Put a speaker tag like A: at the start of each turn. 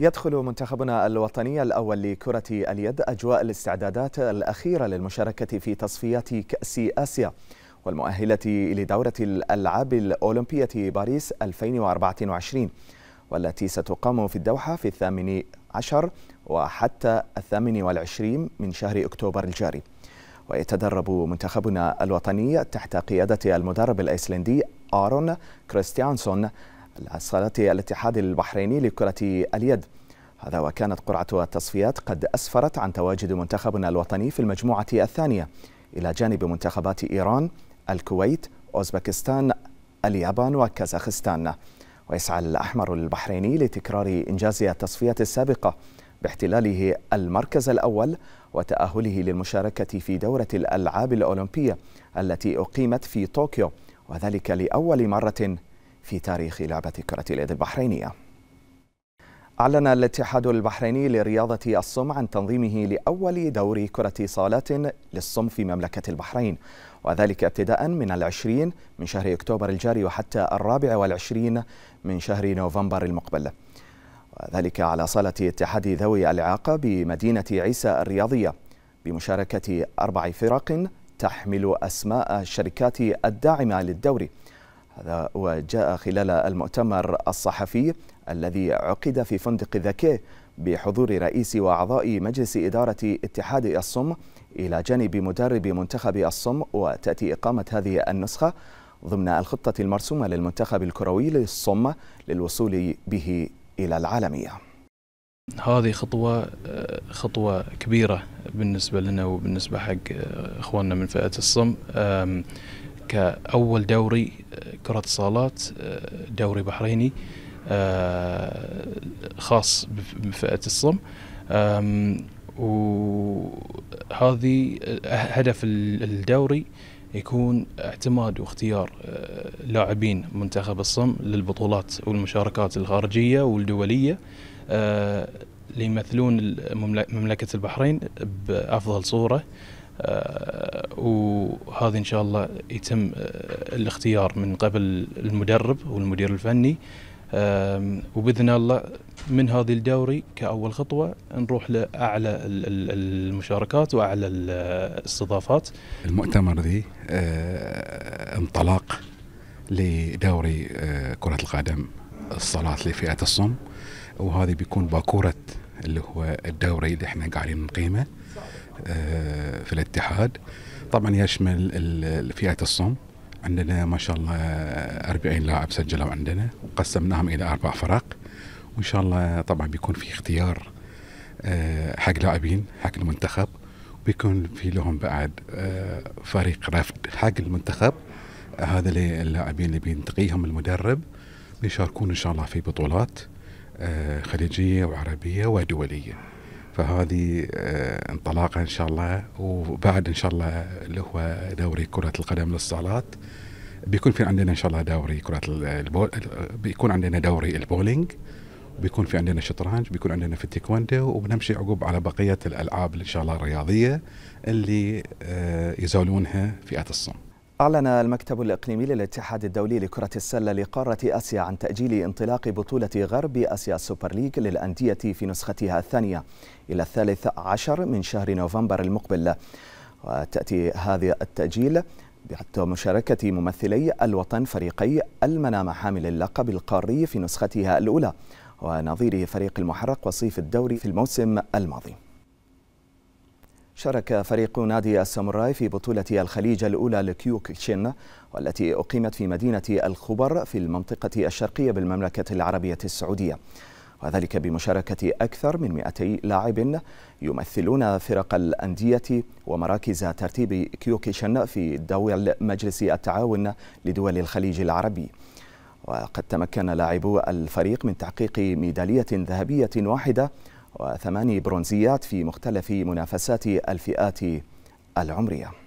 A: يدخل منتخبنا الوطني الأول لكرة اليد أجواء الاستعدادات الأخيرة للمشاركة في تصفيات كأس آسيا والمؤهلة لدورة الألعاب الأولمبية باريس 2024 والتي ستقام في الدوحة في الثامن عشر وحتى الثامن والعشرين من شهر أكتوبر الجاري ويتدرب منتخبنا الوطني تحت قيادة المدرب الأيسلندي آرون كريستيانسون الصالة الاتحاد البحريني لكرة اليد هذا وكانت قرعة التصفيات قد أسفرت عن تواجد منتخبنا الوطني في المجموعة الثانية إلى جانب منتخبات إيران الكويت أوزبكستان اليابان وكازاخستان ويسعى الأحمر البحريني لتكرار إنجاز التصفية السابقة باحتلاله المركز الأول وتأهله للمشاركة في دورة الألعاب الأولمبية التي أقيمت في طوكيو وذلك لأول مرة في تاريخ لعبة كرة اليد البحرينية أعلن الاتحاد البحريني لرياضة الصم عن تنظيمه لأول دور كرة صالة للصم في مملكة البحرين وذلك ابتداء من العشرين من شهر أكتوبر الجاري وحتى الرابع والعشرين من شهر نوفمبر المقبل وذلك على صالة اتحاد ذوي الإعاقة بمدينة عيسى الرياضية بمشاركة أربع فرق تحمل أسماء الشركات الداعمة للدوري هذا وجاء خلال المؤتمر الصحفي الذي عقد في فندق ذكي بحضور رئيس وأعضاء مجلس إدارة اتحاد الصم إلى جانب مدرب منتخب الصم وتأتي إقامة هذه النسخة ضمن الخطة المرسومة للمنتخب الكروي للصم للوصول به إلى العالمية
B: هذه خطوة خطوة كبيرة بالنسبة لنا وبالنسبة حق إخواننا من فئة الصم كأول دوري آه، كرة صالات آه، دوري بحريني آه، خاص بفئة الصم وهذه هدف الدوري يكون اعتماد واختيار لاعبين منتخب الصم للبطولات والمشاركات الخارجية والدولية ليمثلون مملكة البحرين بأفضل صورة آه، وهذه ان شاء الله يتم آه، الاختيار من قبل المدرب والمدير الفني وباذن الله من هذه الدوري كاول خطوه نروح لاعلى المشاركات واعلى الاستضافات
C: المؤتمر ذي آه، انطلاق لدوري كره القدم الصلاه لفئه الصم وهذه بيكون باكوره اللي هو الدوري اللي احنا قاعدين نقيمه آه، في الاتحاد طبعا يشمل فئه الصم عندنا ما شاء الله 40 لاعب سجلوا عندنا وقسمناهم الى اربع فرق وان شاء الله طبعا بيكون في اختيار آه، حق لاعبين حق المنتخب بيكون في لهم بعد آه، فريق رفد حق المنتخب هذا اللاعبين اللي بينتقيهم المدرب بيشاركون ان شاء الله في بطولات خليجيه وعربيه ودوليه فهذه آه، انطلاقه ان شاء الله وبعد ان شاء الله اللي هو دوري كره القدم للصالات بيكون في عندنا ان شاء الله دوري كره البول بيكون عندنا دوري البولينج بيكون في عندنا شطرنج بيكون عندنا في التيكواندو وبنمشي عقب على بقيه الالعاب ان شاء الله الرياضيه اللي آه، يزولونها فئات الصم
A: أعلن المكتب الإقليمي للاتحاد الدولي لكرة السلة لقارة آسيا عن تأجيل انطلاق بطولة غرب آسيا السوبر ليج للأندية في نسختها الثانية إلى الثالث عشر من شهر نوفمبر المقبل وتأتي هذا التأجيل بعد مشاركة ممثلي الوطن فريقي المنام حامل اللقب القاري في نسختها الأولى ونظيره فريق المحرق وصيف الدوري في الموسم الماضي شارك فريق نادي الساموراي في بطولة الخليج الأولى لكيوكشين والتي أقيمت في مدينة الخبر في المنطقة الشرقية بالمملكة العربية السعودية وذلك بمشاركة أكثر من 200 لاعب يمثلون فرق الأندية ومراكز ترتيب كيوكيشن في دول مجلس التعاون لدول الخليج العربي وقد تمكن لاعبو الفريق من تحقيق ميدالية ذهبية واحدة وثماني برونزيات في مختلف منافسات الفئات العمريه